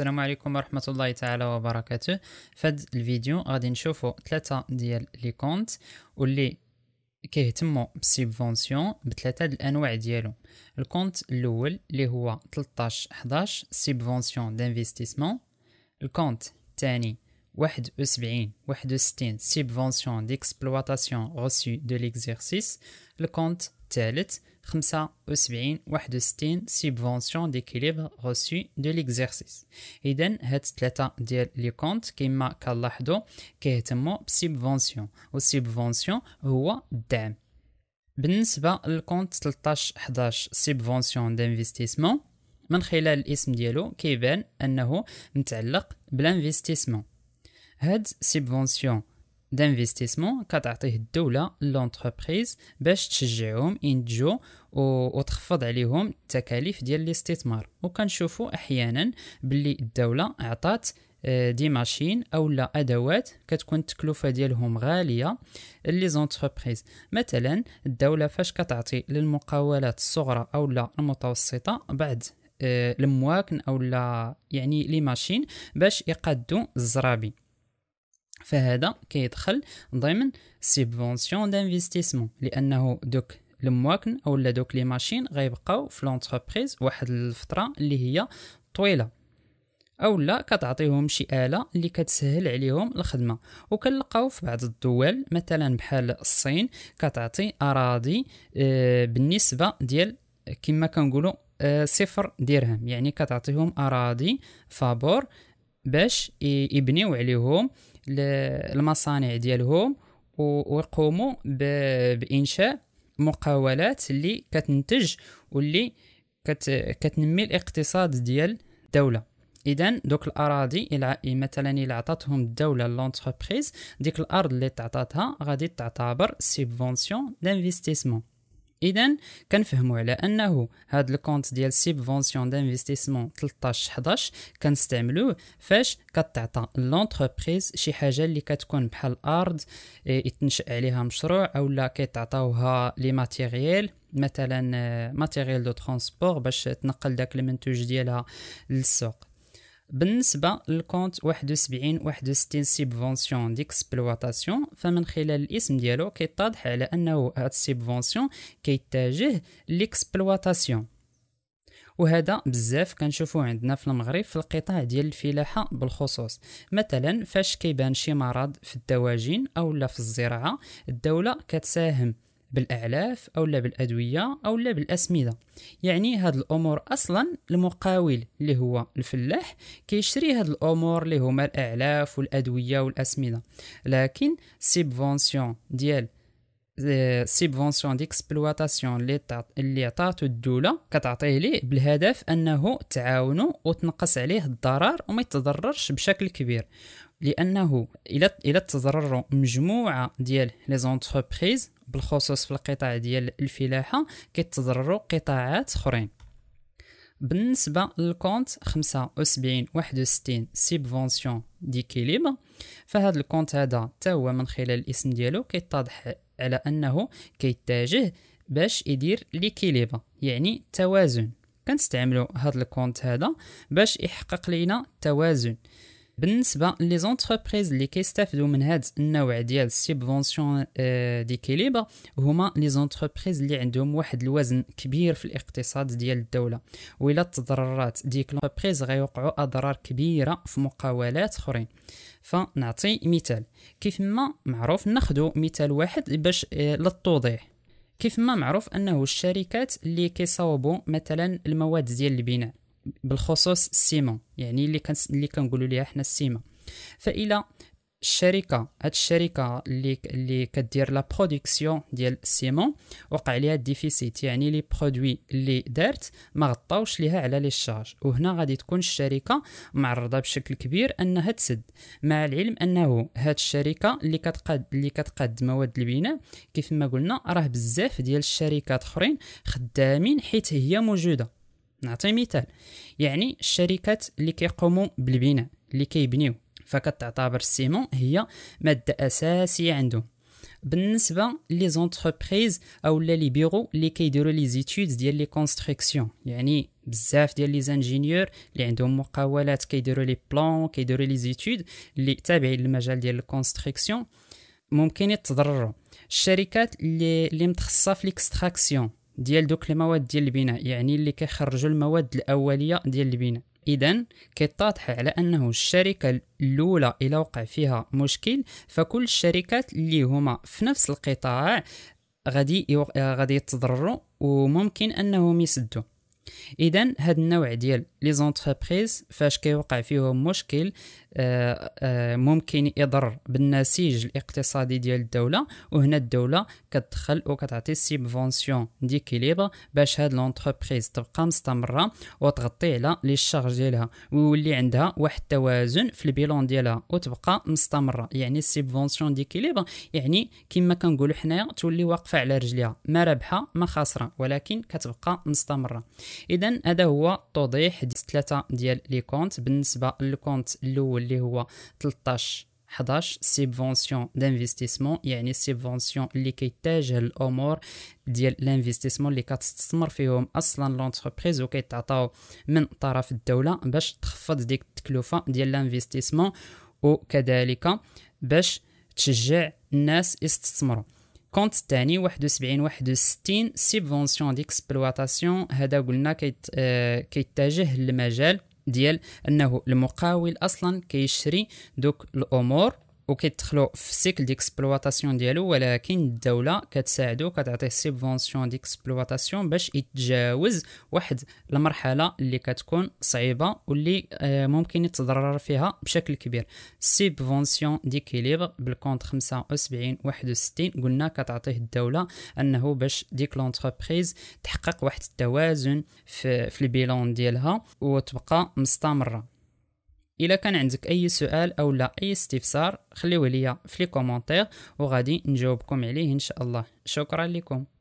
السلام عليكم ورحمة الله تعالى وبركاته في هاد الفيديو غادي نشوفو ثلاثة ديال لي كونت واللي كيهتمو بالسيبفونسيون بثلاثة د الأنواع ديالو الكونت الأول اللي هو 13 11 سيبفونسيون دانفستيسمون الكونت الثاني 71 61 سيبفونسيون ديكسبلواتاسيون روسي دو ليكزيرسيس الكونت الثالث 75 61 سيبفونسيون ديكيليبر روسي دو ليكزارسيس اذا هاد ثلاثه ديال لي كونت كما كنلاحظوا كيهتموا بسيبفونسيون والسيبفونسيون هو الدعم بالنسبه للكونت 13 11 سيبفونسيون دانفستيسمون من خلال الاسم ديالو كيبان انه متعلق بالانفستيسمون هاد سيبفونسيون دانفيستيسمون كتعطيه الدولة لونتربريز باش تشجعهم ينتجو وتخفض عليهم التكاليف ديال الاستثمار وكنشوفوا احيانا باللي الدولة عطات دي ماشين او لا ادوات كتكون التكلفه ديالهم غاليه لي زونتربريز مثلا الدوله فاش كتعطي للمقاولات الصغرى او لا المتوسطه بعد المواكن او لا يعني لي ماشين باش يقادوا الزرابي فهذا كيدخل ضمن سيبونسيون دانفستيسمون لانه دوك المواكن او دوك لي ماشين غيبقاو في لونتربريز واحد الفتره اللي هي طويله او لا كتعطيهم شي اله اللي كتسهل عليهم الخدمه وكنلقاو في بعض الدول مثلا بحال الصين كتعطي اراضي آه، بالنسبه ديال كما كنقولوا آه، صفر درهم يعني كتعطيهم اراضي فابور باش يبنيو عليهم للمصانع ديالهم ويقوموا بانشاء مقاولات اللي كتنتج واللي كت كتنمي الاقتصاد ديال الدوله اذا دوك الاراضي الى مثلا الا عطاتهم الدوله لونتربريز ديك الارض اللي تعطاتها غادي تعتبر سيبفونسيون دانفستيسمون اذا كنفهموا على انه هذا الكونت ديال سيبفونسيون دانفستيسمون 13 11 كنستعملوه فاش كتعطى لونتربريز شي حاجه اللي كتكون بحال الارض آه، يتنشا عليها مشروع اولا كيتعطاوها لي ماتيريال مثلا آه، ماتيريال دو ترونسبور باش تنقل داك المنتوج ديالها للسوق بالنسبة للكونت 71 61 سيبفونسيون ديكسبلواتاسيون فمن خلال الاسم ديالو كيتضح على أنه هاد السيبفونسيون كيتجه ليكسبلواتاسيون وهذا بزاف كنشوفو عندنا في المغرب في القطاع ديال الفلاحه بالخصوص مثلا فاش كيبان شي مرض في الدواجن او لا في الزراعه الدوله كتساهم بالاعلاف او لا بالادويه او لا بالاسمده يعني هاد الامور اصلا المقاول اللي هو الفلاح كيشري هاد الامور اللي هما الاعلاف والادويه والاسمده لكن سيبفونسيون ديال سيبفونسيون آه، ديكسبلواتاسيون اللي اللي عطاتو الدوله كتعطيه ليه بالهدف انه تعاونو وتنقص عليه الضرر وما يتضررش بشكل كبير لانه الى الى تضرروا مجموعه ديال لي زونتربريز بالخصوص في القطاع ديال الفلاحه كيتضرروا قطاعات اخرين بالنسبه للكونت 75 61 سيبفونسيون ديكيليب فهاد الكونت هذا تا هو من خلال الاسم ديالو كيتضح على انه كيتجه باش يدير ليكيليب يعني توازن كنستعملوا هاد الكونت هذا باش يحقق لينا التوازن بالنسبه لي زونتربريز اللي كيستافدو من هاد النوع ديال السيبفونسيون آه، ديكيليبر هما لي زونتربريز اللي عندهم واحد الوزن كبير في الاقتصاد ديال الدوله والا تضررات ديك لونتربريز غيوقعوا اضرار كبيره في مقاولات اخرين فنعطي مثال كيف ما معروف ناخذ مثال واحد باش آه، للتوضيح كيف ما معروف انه الشركات اللي كيصاوبوا مثلا المواد ديال البناء بالخصوص السيمه يعني اللي كان اللي كنقولوا ليها حنا السيما فإلى الشركه هاد الشركه اللي اللي كدير لا برودكسيون ديال السيمون وقع ليها ديفيسيت يعني لي برودوي اللي دارت ما غطاوش ليها على لي شارج وهنا غادي تكون الشركه معرضه بشكل كبير انها تسد مع العلم انه هاد الشركه اللي كتقاد اللي كتقاد مواد البناء كيف ما قلنا راه بزاف ديال الشركات اخرين خدامين حيت هي موجوده نعطي مثال يعني الشركات اللي كيقوموا بالبناء اللي كيبنيو فكتعتبر السيمون هي ماده اساسيه عندهم بالنسبه لي زونتربريز او لي بيرو اللي كيديروا لي زيتود ديال لي كونستركسيون يعني بزاف ديال لي زانجينيور اللي عندهم مقاولات كيديروا لي بلان كيديروا لي زيتود اللي تابعين للمجال ديال الكونستركسيون ممكن يتضرروا الشركات اللي اللي متخصصه في الاكستراكسيون ديال دوك المواد ديال البناء يعني اللي كيخرجوا المواد الاوليه ديال البناء اذا كيتضح على انه الشركه الاولى الى وقع فيها مشكل فكل الشركات اللي هما في نفس القطاع غادي غادي يتضرروا وممكن انهم يسدوا اذا هذا النوع ديال لي زونتربريز فاش كيوقع فيهم مشكل آه، آه، ممكن يضر بالنسيج الاقتصادي ديال الدوله وهنا الدوله كتدخل وكتعطي سيبفونسيون ديكيليبر باش هاد لونتربريز تبقى مستمره وتغطي على لي شارج ديالها ويولي عندها واحد التوازن في البيلون ديالها وتبقى مستمره يعني سيبفونسيون ديكيليبر يعني كما كنقولوا حنايا تولي واقفه على رجليها ما رابحه ما خاسره ولكن كتبقى مستمره اذا هذا هو توضيح ثلاثه ديال لي كونت بالنسبه للكونت الاول اللي هو 13 11 سيبفونسيون دانفستيسمون يعني سيبفونسيون اللي كيتجه الامور ديال الانفستيسمون اللي كتستثمر فيهم اصلا لونتربريز وكيتعطاو من طرف الدوله باش تخفض ديك التكلفه ديال الانفستيسمون وكذلك باش تشجع الناس يستثمروا كونت الثاني 71 61 سيبفونسيون ديكسبلواتاسيون هذا قلنا كيت آه كيتجه للمجال ديال انه المقاول اصلا كيشري دوك الامور وكيدخلوا في سيكل ديكسبلواتاسيون ديالو ولكن الدوله كتساعدو كتعطيه سيبفونسيون ديكسبلواتاسيون باش يتجاوز واحد المرحله اللي كتكون صعيبه واللي ممكن يتضرر فيها بشكل كبير سيبفونسيون ديكيليبر بالكونت 75 61 قلنا كتعطيه الدوله انه باش ديك لونتربريز تحقق واحد التوازن في, في البيلون ديالها وتبقى مستمره الا كان عندك اي سؤال او لا اي استفسار خليوه ليا في لي كومونتير وغادي نجاوبكم عليه ان شاء الله شكرا لكم